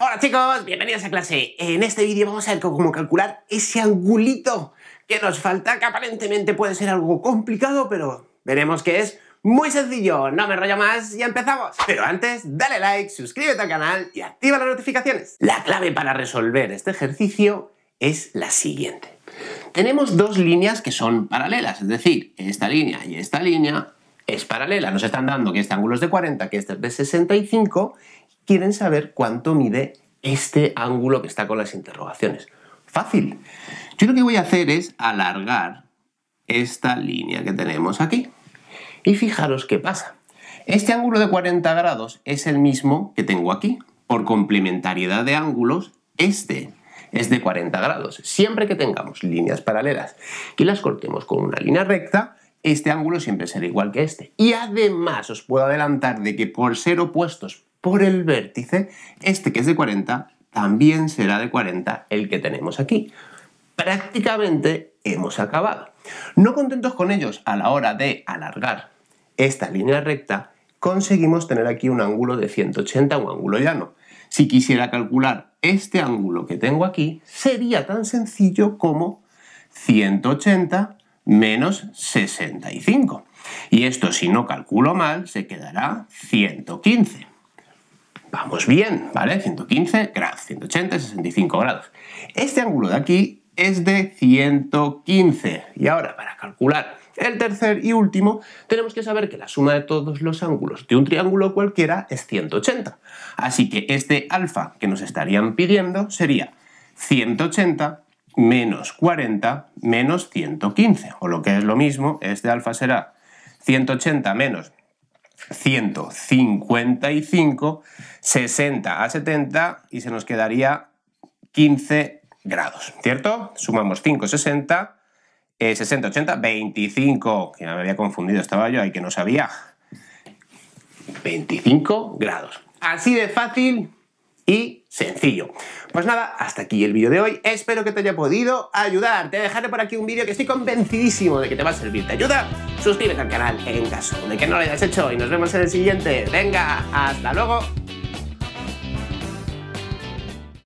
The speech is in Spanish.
Hola chicos, bienvenidos a clase. En este vídeo vamos a ver cómo calcular ese angulito que nos falta, que aparentemente puede ser algo complicado, pero veremos que es muy sencillo. No me enrollo más y empezamos. Pero antes, dale like, suscríbete al canal y activa las notificaciones. La clave para resolver este ejercicio es la siguiente. Tenemos dos líneas que son paralelas, es decir, esta línea y esta línea es paralela. Nos están dando que este ángulo es de 40, que este es de 65 quieren saber cuánto mide este ángulo que está con las interrogaciones. Fácil. Yo lo que voy a hacer es alargar esta línea que tenemos aquí. Y fijaros qué pasa. Este ángulo de 40 grados es el mismo que tengo aquí. Por complementariedad de ángulos, este es de 40 grados. Siempre que tengamos líneas paralelas y las cortemos con una línea recta, este ángulo siempre será igual que este. Y además os puedo adelantar de que por ser opuestos por el vértice, este que es de 40 también será de 40 el que tenemos aquí. Prácticamente hemos acabado. No contentos con ellos a la hora de alargar esta línea recta, conseguimos tener aquí un ángulo de 180, un ángulo llano. Si quisiera calcular este ángulo que tengo aquí, sería tan sencillo como 180 menos 65. Y esto, si no calculo mal, se quedará 115. Vamos bien, ¿vale? 115 grados, 180, 65 grados. Este ángulo de aquí es de 115. Y ahora, para calcular el tercer y último, tenemos que saber que la suma de todos los ángulos de un triángulo cualquiera es 180. Así que este alfa que nos estarían pidiendo sería 180 menos 40 menos 115, o lo que es lo mismo, este alfa será 180 menos 155, 60 a 70 y se nos quedaría 15 grados, ¿cierto? Sumamos 5, 60, 60, 80, 25, que ya me había confundido, estaba yo ahí que no sabía. 25 grados. Así de fácil y sencillo. Pues nada, hasta aquí el vídeo de hoy. Espero que te haya podido ayudar. Te dejaré por aquí un vídeo que estoy convencidísimo de que te va a servir de ayuda. Suscríbete al canal en caso de que no lo hayas hecho y nos vemos en el siguiente. Venga, hasta luego.